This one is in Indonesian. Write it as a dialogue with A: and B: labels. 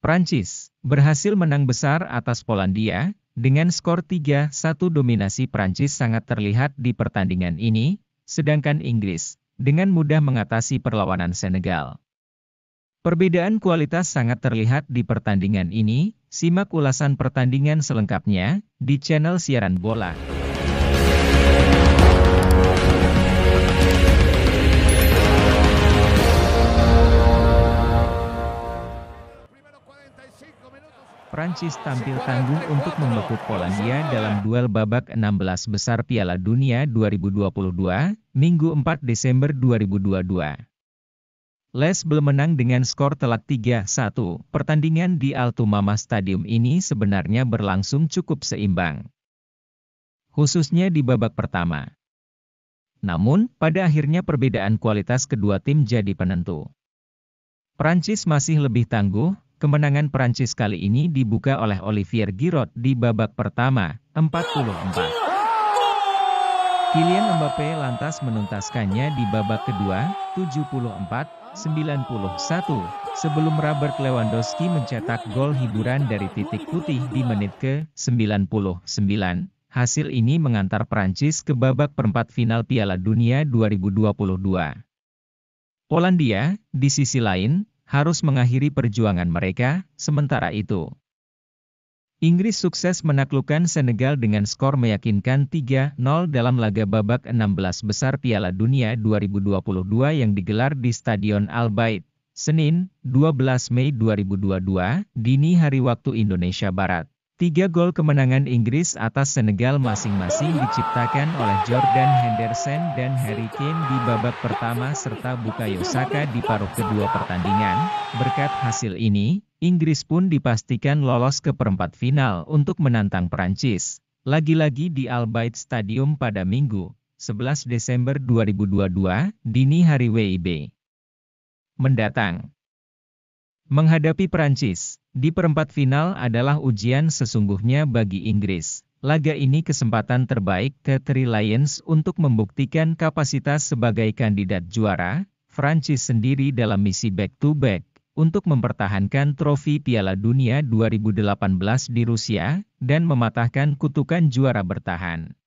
A: Prancis berhasil menang besar atas Polandia dengan skor 3-1 dominasi Prancis sangat terlihat di pertandingan ini, sedangkan Inggris dengan mudah mengatasi perlawanan Senegal. Perbedaan kualitas sangat terlihat di pertandingan ini, simak ulasan pertandingan selengkapnya di channel siaran bola. Prancis tampil tangguh untuk membekuk Polandia dalam duel babak 16 besar Piala Dunia 2022, Minggu 4 Desember 2022. Les belum menang dengan skor telak 3-1. Pertandingan di Altu Mama Stadium ini sebenarnya berlangsung cukup seimbang. Khususnya di babak pertama. Namun, pada akhirnya perbedaan kualitas kedua tim jadi penentu. Prancis masih lebih tangguh, Kemenangan Prancis kali ini dibuka oleh Olivier Giroud di babak pertama, 44. Kylian Mbappe lantas menuntaskannya di babak kedua, 74-91, sebelum Robert Lewandowski mencetak gol hiburan dari titik putih di menit ke-99. Hasil ini mengantar Prancis ke babak perempat final Piala Dunia 2022. Polandia, di sisi lain, harus mengakhiri perjuangan mereka, sementara itu. Inggris sukses menaklukkan Senegal dengan skor meyakinkan 3-0 dalam laga babak 16 besar Piala Dunia 2022 yang digelar di Stadion Al Bayt, Senin, 12 Mei 2022, dini hari waktu Indonesia Barat. Tiga gol kemenangan Inggris atas Senegal masing-masing diciptakan oleh Jordan Henderson dan Harry Kane di babak pertama serta Bukayo Saka di paruh kedua pertandingan. Berkat hasil ini, Inggris pun dipastikan lolos ke perempat final untuk menantang Perancis. Lagi-lagi di Albaid Stadium pada Minggu, 11 Desember 2022, dini hari WIB. Mendatang. Menghadapi Perancis, di perempat final adalah ujian sesungguhnya bagi Inggris. Laga ini kesempatan terbaik ke Three Lions untuk membuktikan kapasitas sebagai kandidat juara, Prancis sendiri dalam misi back-to-back, -back, untuk mempertahankan trofi Piala Dunia 2018 di Rusia, dan mematahkan kutukan juara bertahan.